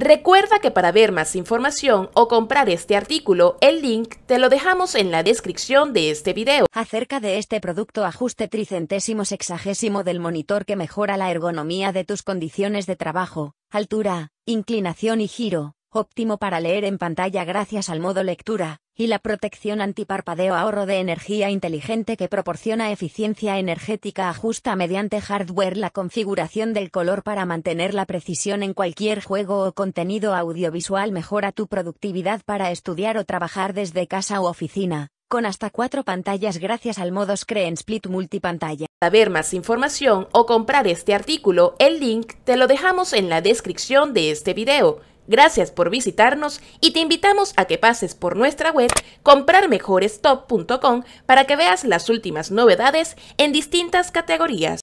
Recuerda que para ver más información o comprar este artículo, el link te lo dejamos en la descripción de este video. Acerca de este producto ajuste tricentésimo sexagésimo del monitor que mejora la ergonomía de tus condiciones de trabajo, altura, inclinación y giro, óptimo para leer en pantalla gracias al modo lectura, y la protección antiparpadeo ahorro de energía inteligente que proporciona eficiencia energética ajusta mediante hardware la configuración del color para mantener la precisión en cualquier juego o contenido audiovisual mejora tu productividad para estudiar o trabajar desde casa u oficina, con hasta cuatro pantallas gracias al modo Screen Split multipantalla. Para ver más información o comprar este artículo, el link te lo dejamos en la descripción de este video. Gracias por visitarnos y te invitamos a que pases por nuestra web comprarmejorestop.com para que veas las últimas novedades en distintas categorías.